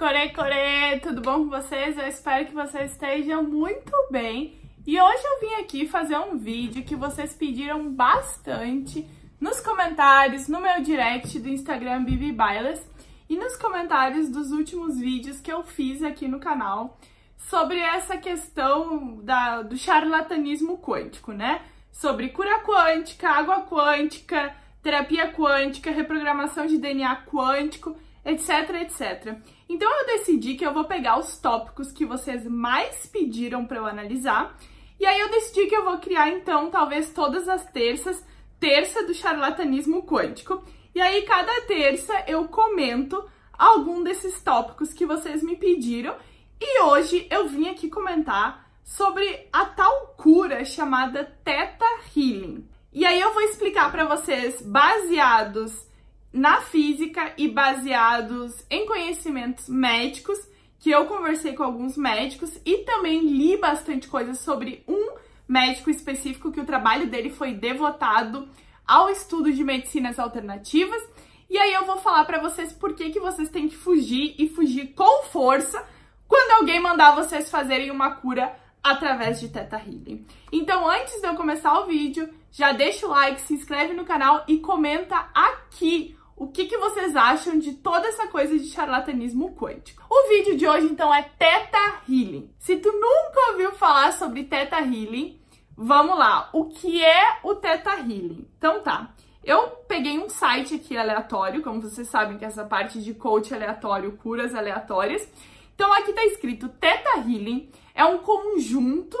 Coré, Coré, tudo bom com vocês? Eu espero que vocês estejam muito bem. E hoje eu vim aqui fazer um vídeo que vocês pediram bastante nos comentários, no meu direct do Instagram Bibi Bailas e nos comentários dos últimos vídeos que eu fiz aqui no canal sobre essa questão da, do charlatanismo quântico, né? Sobre cura quântica, água quântica, terapia quântica, reprogramação de DNA quântico etc, etc. Então eu decidi que eu vou pegar os tópicos que vocês mais pediram para eu analisar, e aí eu decidi que eu vou criar então, talvez todas as terças, terça do charlatanismo quântico. E aí cada terça eu comento algum desses tópicos que vocês me pediram, e hoje eu vim aqui comentar sobre a tal cura chamada Theta Healing. E aí eu vou explicar para vocês baseados na física e baseados em conhecimentos médicos, que eu conversei com alguns médicos e também li bastante coisas sobre um médico específico que o trabalho dele foi devotado ao estudo de medicinas alternativas. E aí eu vou falar para vocês por que que vocês têm que fugir e fugir com força quando alguém mandar vocês fazerem uma cura através de Teta Healing. Então, antes de eu começar o vídeo, já deixa o like, se inscreve no canal e comenta aqui o que, que vocês acham de toda essa coisa de charlatanismo quântico. O vídeo de hoje, então, é Theta Healing. Se tu nunca ouviu falar sobre Theta Healing, vamos lá. O que é o Theta Healing? Então tá, eu peguei um site aqui aleatório, como vocês sabem que essa parte de coach aleatório, curas aleatórias. Então aqui tá escrito Theta Healing é um conjunto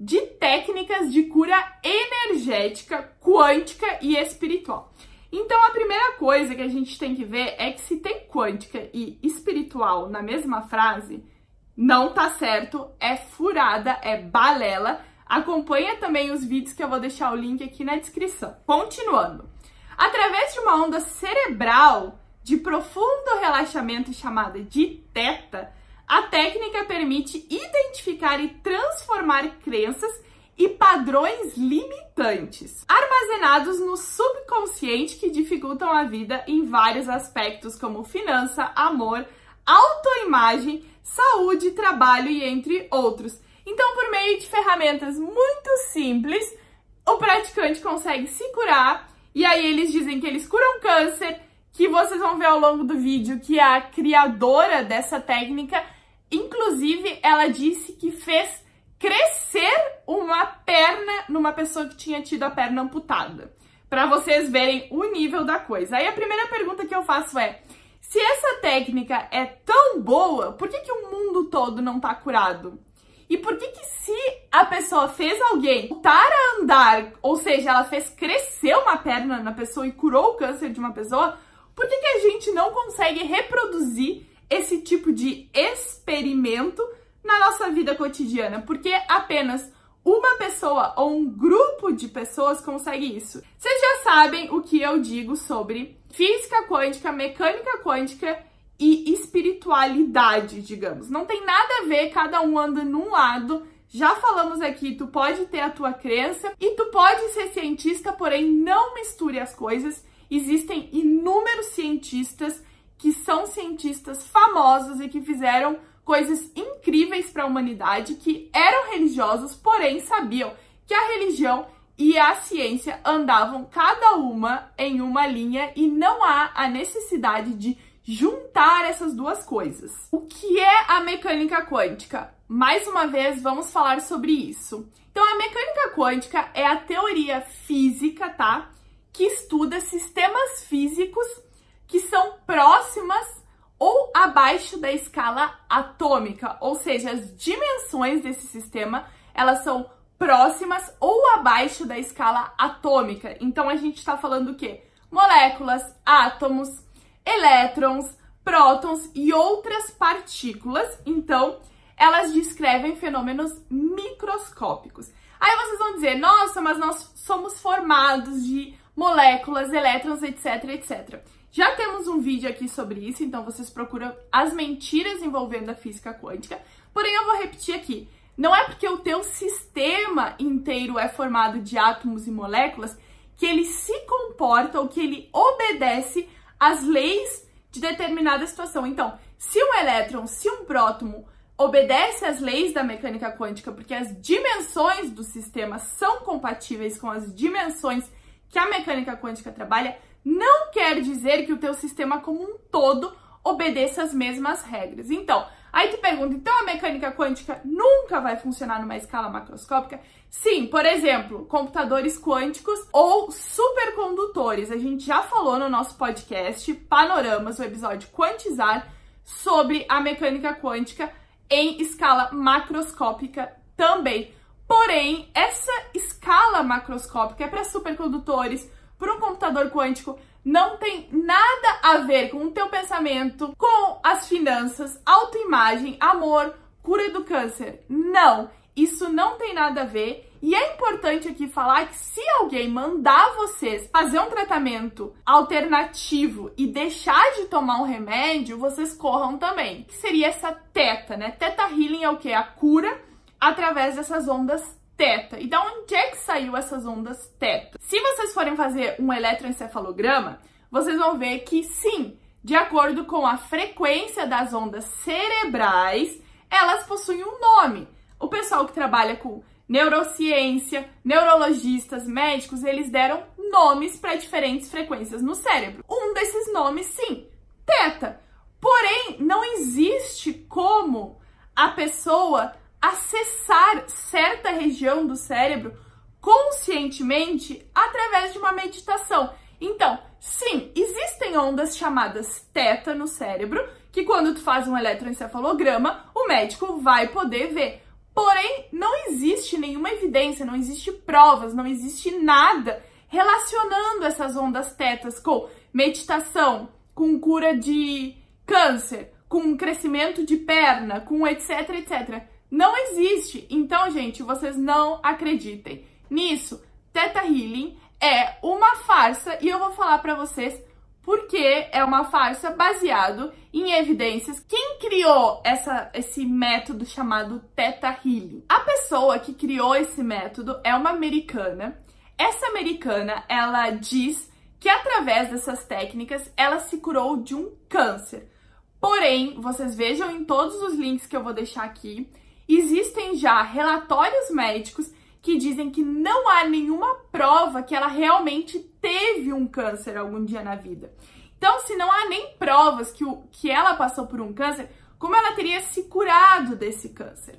de técnicas de cura energética, quântica e espiritual. Então, a primeira coisa que a gente tem que ver é que se tem quântica e espiritual na mesma frase, não tá certo, é furada, é balela. Acompanha também os vídeos que eu vou deixar o link aqui na descrição. Continuando. Através de uma onda cerebral de profundo relaxamento chamada de teta, a técnica permite identificar e transformar crenças e padrões limitantes, armazenados no subconsciente que dificultam a vida em vários aspectos, como finança, amor, autoimagem, saúde, trabalho e entre outros. Então, por meio de ferramentas muito simples, o praticante consegue se curar, e aí eles dizem que eles curam câncer, que vocês vão ver ao longo do vídeo que é a criadora dessa técnica, inclusive, ela disse que fez pessoa que tinha tido a perna amputada, para vocês verem o nível da coisa. Aí a primeira pergunta que eu faço é: se essa técnica é tão boa, por que, que o mundo todo não tá curado? E por que que se a pessoa fez alguém voltar a andar, ou seja, ela fez crescer uma perna na pessoa e curou o câncer de uma pessoa, por que que a gente não consegue reproduzir esse tipo de experimento na nossa vida cotidiana? Porque apenas uma pessoa ou um grupo de pessoas consegue isso. Vocês já sabem o que eu digo sobre física quântica, mecânica quântica e espiritualidade, digamos. Não tem nada a ver, cada um anda num lado. Já falamos aqui, tu pode ter a tua crença e tu pode ser cientista, porém não misture as coisas. Existem inúmeros cientistas que são cientistas famosos e que fizeram coisas incríveis para a humanidade que eram religiosos, porém sabiam que a religião e a ciência andavam cada uma em uma linha e não há a necessidade de juntar essas duas coisas. O que é a mecânica quântica? Mais uma vez, vamos falar sobre isso. Então, a mecânica quântica é a teoria física, tá? Que estuda sistemas físicos que são próximas ou abaixo da escala atômica, ou seja, as dimensões desse sistema, elas são próximas ou abaixo da escala atômica. Então a gente está falando o quê? Moléculas, átomos, elétrons, prótons e outras partículas. Então, elas descrevem fenômenos microscópicos. Aí vocês vão dizer, nossa, mas nós somos formados de moléculas, elétrons, etc, etc. Já temos um vídeo aqui sobre isso, então vocês procuram as mentiras envolvendo a física quântica. Porém, eu vou repetir aqui. Não é porque o teu sistema inteiro é formado de átomos e moléculas que ele se comporta ou que ele obedece às leis de determinada situação. Então, se um elétron, se um prótomo obedece às leis da mecânica quântica, porque as dimensões do sistema são compatíveis com as dimensões que a mecânica quântica trabalha, não quer dizer que o teu sistema como um todo obedeça as mesmas regras. Então, aí tu pergunta, então a mecânica quântica nunca vai funcionar numa escala macroscópica? Sim, por exemplo, computadores quânticos ou supercondutores. A gente já falou no nosso podcast Panoramas, o episódio Quantizar, sobre a mecânica quântica em escala macroscópica também. Porém, essa escala macroscópica é para supercondutores, para um computador quântico não tem nada a ver com o teu pensamento, com as finanças, autoimagem, amor, cura do câncer. Não, isso não tem nada a ver. E é importante aqui falar que se alguém mandar vocês fazer um tratamento alternativo e deixar de tomar um remédio, vocês corram também. Que seria essa teta, né? Teta healing é o que? A cura através dessas ondas teta. E da onde é que saiu essas ondas teta? Se vocês forem fazer um eletroencefalograma, vocês vão ver que sim, de acordo com a frequência das ondas cerebrais, elas possuem um nome. O pessoal que trabalha com neurociência, neurologistas, médicos, eles deram nomes para diferentes frequências no cérebro. Um desses nomes, sim, teta. Porém, não existe como a pessoa acessar certa região do cérebro conscientemente através de uma meditação. Então, sim, existem ondas chamadas teta no cérebro, que quando tu faz um eletroencefalograma, o médico vai poder ver. Porém, não existe nenhuma evidência, não existe provas, não existe nada relacionando essas ondas tetas com meditação, com cura de câncer, com crescimento de perna, com etc, etc. Não existe. Então, gente, vocês não acreditem nisso. Teta Healing é uma farsa e eu vou falar para vocês porque é uma farsa baseado em evidências. Quem criou essa, esse método chamado Teta Healing? A pessoa que criou esse método é uma americana. Essa americana, ela diz que através dessas técnicas ela se curou de um câncer. Porém, vocês vejam em todos os links que eu vou deixar aqui, Existem já relatórios médicos que dizem que não há nenhuma prova que ela realmente teve um câncer algum dia na vida. Então, se não há nem provas que, o, que ela passou por um câncer, como ela teria se curado desse câncer?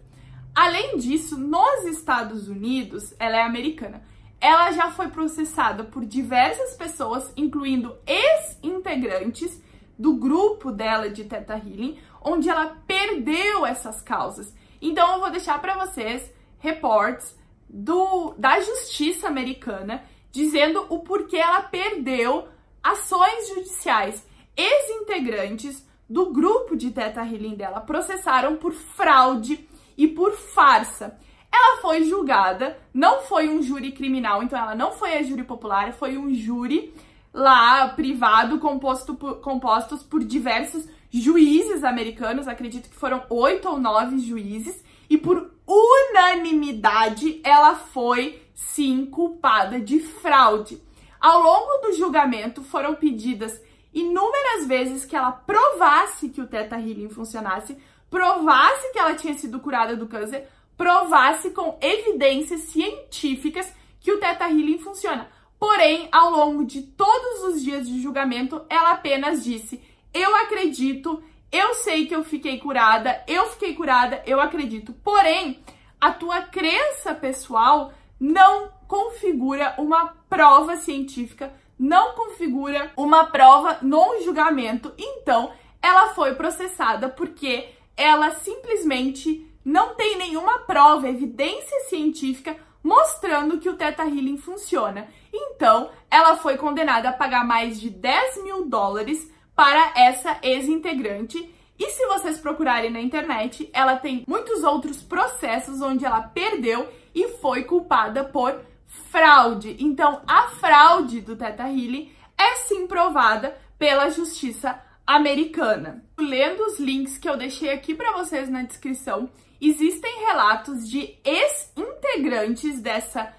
Além disso, nos Estados Unidos, ela é americana, ela já foi processada por diversas pessoas, incluindo ex-integrantes do grupo dela de Teta Healing, onde ela perdeu essas causas então eu vou deixar para vocês reportes do, da justiça americana dizendo o porquê ela perdeu ações judiciais. Ex-integrantes do grupo de Teta Healing dela processaram por fraude e por farsa. Ela foi julgada, não foi um júri criminal, então ela não foi a júri popular, foi um júri lá privado composto por, compostos por diversos juízes americanos, acredito que foram oito ou nove juízes, e por unanimidade ela foi sim culpada de fraude. Ao longo do julgamento foram pedidas inúmeras vezes que ela provasse que o Teta Healing funcionasse, provasse que ela tinha sido curada do câncer, provasse com evidências científicas que o Teta Healing funciona. Porém, ao longo de todos os dias de julgamento, ela apenas disse eu acredito, eu sei que eu fiquei curada, eu fiquei curada, eu acredito. Porém, a tua crença pessoal não configura uma prova científica, não configura uma prova num julgamento. Então, ela foi processada porque ela simplesmente não tem nenhuma prova, evidência científica mostrando que o Theta Healing funciona. Então, ela foi condenada a pagar mais de 10 mil dólares para essa ex-integrante. E se vocês procurarem na internet, ela tem muitos outros processos onde ela perdeu e foi culpada por fraude. Então, a fraude do Teta Healy é sim provada pela justiça americana. Lendo os links que eu deixei aqui para vocês na descrição, existem relatos de ex-integrantes dessa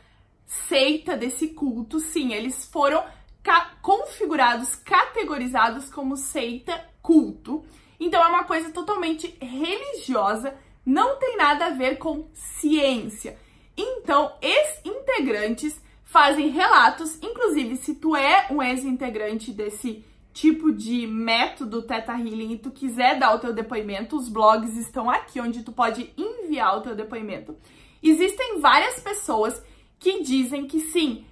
seita, desse culto. Sim, eles foram ca configurados, categorizados como seita, culto. Então é uma coisa totalmente religiosa, não tem nada a ver com ciência. Então, ex-integrantes fazem relatos, inclusive se tu é um ex-integrante desse tipo de método Teta Healing e tu quiser dar o teu depoimento, os blogs estão aqui onde tu pode enviar o teu depoimento. Existem várias pessoas que dizem que sim,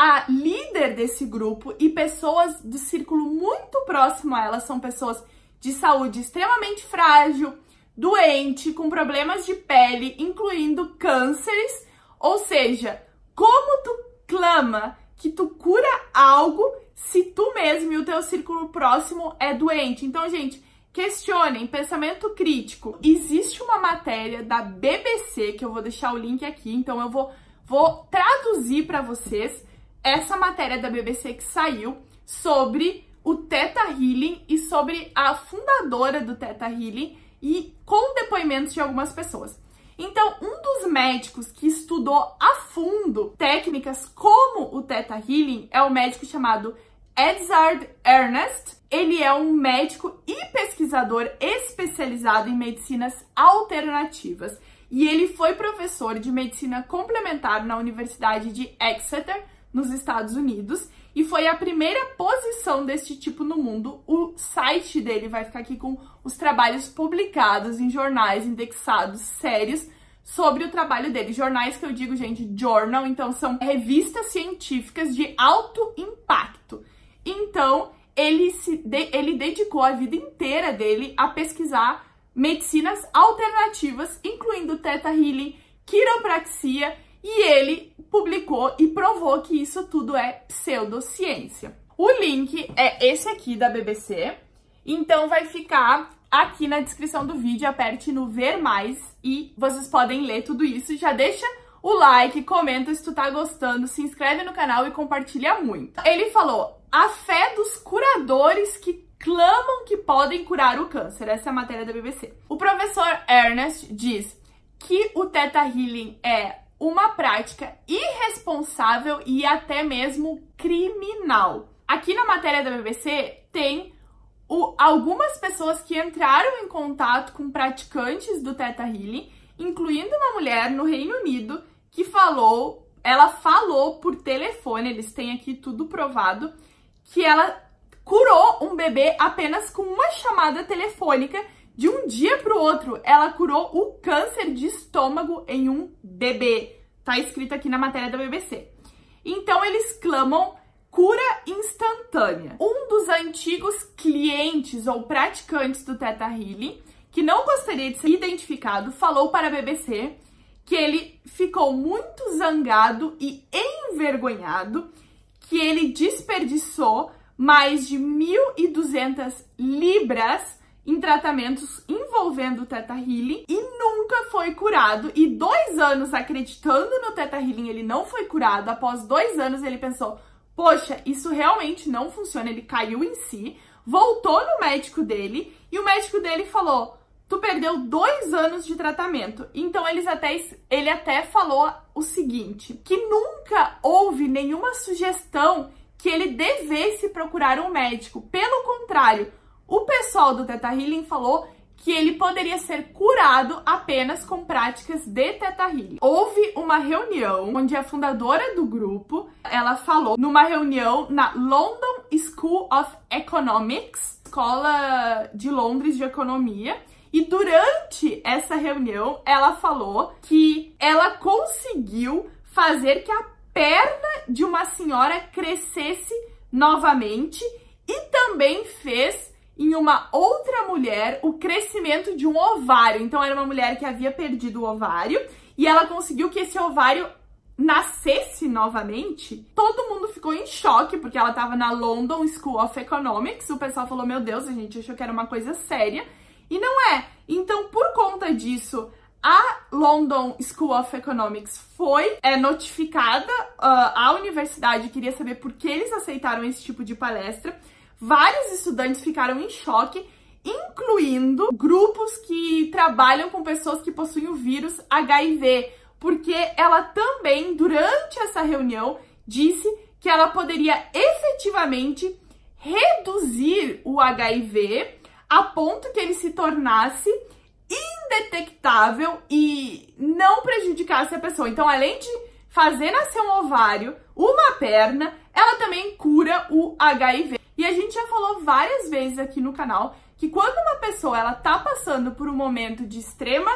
a líder desse grupo e pessoas do círculo muito próximo a ela são pessoas de saúde extremamente frágil, doente, com problemas de pele, incluindo cânceres. Ou seja, como tu clama que tu cura algo se tu mesmo e o teu círculo próximo é doente? Então, gente, questionem, pensamento crítico. Existe uma matéria da BBC que eu vou deixar o link aqui, então eu vou, vou traduzir para vocês essa matéria da BBC que saiu sobre o Teta Healing e sobre a fundadora do Teta Healing e com depoimentos de algumas pessoas. Então, um dos médicos que estudou a fundo técnicas como o Teta Healing é o um médico chamado Edzard Ernest. Ele é um médico e pesquisador especializado em medicinas alternativas e ele foi professor de medicina complementar na Universidade de Exeter nos Estados Unidos e foi a primeira posição deste tipo no mundo. O site dele vai ficar aqui com os trabalhos publicados em jornais indexados sérios sobre o trabalho dele. Jornais que eu digo, gente, journal, então são revistas científicas de alto impacto. Então, ele se de, ele dedicou a vida inteira dele a pesquisar medicinas alternativas, incluindo teta healing, quiropraxia, e ele publicou e provou que isso tudo é pseudociência. O link é esse aqui da BBC, então vai ficar aqui na descrição do vídeo, aperte no ver mais e vocês podem ler tudo isso. Já deixa o like, comenta se tu tá gostando, se inscreve no canal e compartilha muito. Ele falou: "A fé dos curadores que clamam que podem curar o câncer". Essa é a matéria da BBC. O professor Ernest diz que o Theta Healing é uma prática irresponsável e até mesmo criminal. Aqui na matéria da BBC tem o, algumas pessoas que entraram em contato com praticantes do Teta Healing, incluindo uma mulher no Reino Unido que falou, ela falou por telefone, eles têm aqui tudo provado, que ela curou um bebê apenas com uma chamada telefônica de um dia para o outro, ela curou o câncer de estômago em um bebê. Tá escrito aqui na matéria da BBC. Então eles clamam cura instantânea. Um dos antigos clientes ou praticantes do Teta Healing, que não gostaria de ser identificado, falou para a BBC que ele ficou muito zangado e envergonhado que ele desperdiçou mais de 1.200 libras em tratamentos envolvendo o Teta Healing e nunca foi curado. E dois anos acreditando no Teta Healing, ele não foi curado. Após dois anos, ele pensou: poxa, isso realmente não funciona. Ele caiu em si, voltou no médico dele e o médico dele falou: tu perdeu dois anos de tratamento. Então eles até, ele até falou o seguinte: que nunca houve nenhuma sugestão que ele devesse procurar um médico. Pelo contrário, o pessoal do Teta Healing falou que ele poderia ser curado apenas com práticas de Teta Healing. Houve uma reunião onde a fundadora do grupo, ela falou numa reunião na London School of Economics, Escola de Londres de Economia, e durante essa reunião ela falou que ela conseguiu fazer que a perna de uma senhora crescesse novamente e também fez em uma outra mulher o crescimento de um ovário. Então era uma mulher que havia perdido o ovário e ela conseguiu que esse ovário nascesse novamente, todo mundo ficou em choque, porque ela estava na London School of Economics. O pessoal falou: Meu Deus, a gente achou que era uma coisa séria. E não é. Então, por conta disso, a London School of Economics foi é, notificada, uh, a universidade queria saber por que eles aceitaram esse tipo de palestra. Vários estudantes ficaram em choque, incluindo grupos que trabalham com pessoas que possuem o vírus HIV, porque ela também, durante essa reunião, disse que ela poderia efetivamente reduzir o HIV a ponto que ele se tornasse indetectável e não prejudicasse a pessoa. Então, além de fazer nascer um ovário, uma perna, ela também cura o HIV. E a gente já falou várias vezes aqui no canal que quando uma pessoa ela tá passando por um momento de extrema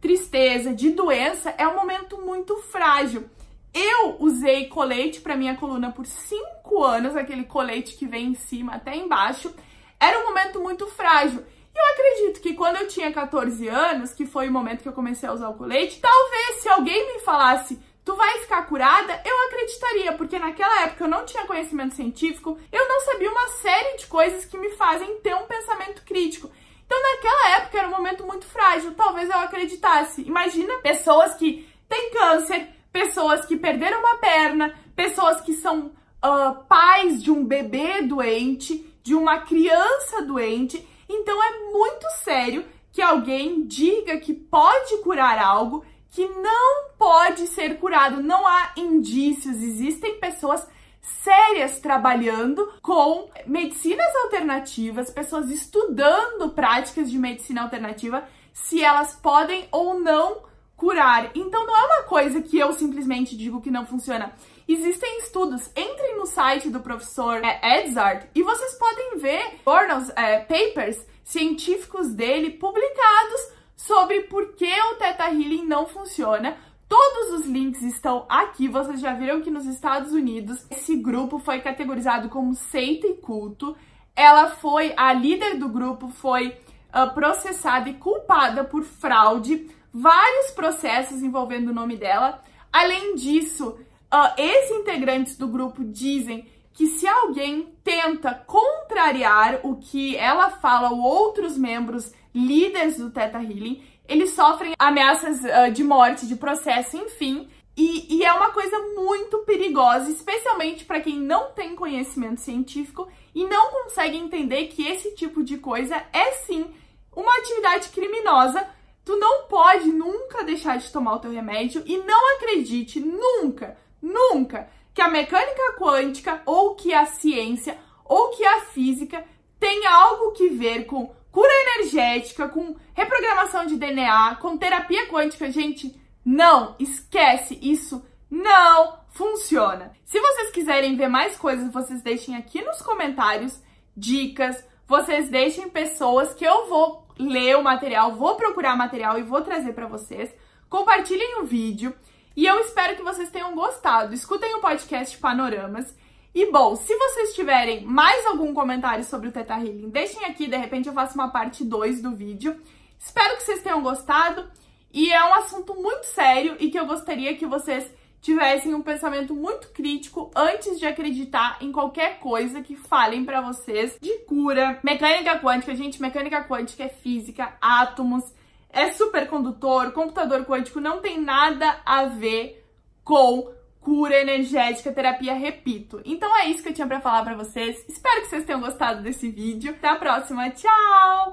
tristeza, de doença, é um momento muito frágil. Eu usei colete para minha coluna por cinco anos, aquele colete que vem em cima até embaixo. Era um momento muito frágil. E eu acredito que quando eu tinha 14 anos, que foi o momento que eu comecei a usar o colete, talvez se alguém me falasse vai ficar curada, eu acreditaria, porque naquela época eu não tinha conhecimento científico, eu não sabia uma série de coisas que me fazem ter um pensamento crítico. Então, naquela época era um momento muito frágil, talvez eu acreditasse. Imagina pessoas que têm câncer, pessoas que perderam uma perna, pessoas que são uh, pais de um bebê doente, de uma criança doente. Então, é muito sério que alguém diga que pode curar algo que não pode ser curado, não há indícios, existem pessoas sérias trabalhando com medicinas alternativas, pessoas estudando práticas de medicina alternativa, se elas podem ou não curar. Então não é uma coisa que eu simplesmente digo que não funciona. Existem estudos, entrem no site do professor é, Edzard e vocês podem ver journals, é, papers científicos dele publicados sobre por que o Teta Healing não funciona. Todos os links estão aqui. Vocês já viram que nos Estados Unidos esse grupo foi categorizado como seita e culto. Ela foi, a líder do grupo foi uh, processada e culpada por fraude, vários processos envolvendo o nome dela. Além disso, uh, ex-integrantes do grupo dizem que se alguém tenta contrariar o que ela fala ou outros membros líderes do Theta Healing, eles sofrem ameaças uh, de morte, de processo, enfim. E, e, é uma coisa muito perigosa, especialmente para quem não tem conhecimento científico e não consegue entender que esse tipo de coisa é sim uma atividade criminosa. Tu não pode nunca deixar de tomar o teu remédio e não acredite nunca, nunca que a mecânica quântica ou que a ciência ou que a física tem algo que ver com cura energética, com reprogramação de DNA, com terapia quântica, gente, não, esquece isso, não funciona. Se vocês quiserem ver mais coisas, vocês deixem aqui nos comentários dicas, vocês deixem pessoas que eu vou ler o material, vou procurar material e vou trazer para vocês. Compartilhem o vídeo e eu espero que vocês tenham gostado. Escutem o podcast Panoramas. E bom, se vocês tiverem mais algum comentário sobre o Teta Healing, deixem aqui, de repente eu faço uma parte 2 do vídeo. Espero que vocês tenham gostado. E é um assunto muito sério e que eu gostaria que vocês tivessem um pensamento muito crítico antes de acreditar em qualquer coisa que falem para vocês de cura. Mecânica quântica, gente, mecânica quântica é física, átomos, é supercondutor, computador quântico, não tem nada a ver com cura energética, terapia, repito. Então é isso que eu tinha para falar para vocês. Espero que vocês tenham gostado desse vídeo. Até a próxima, tchau!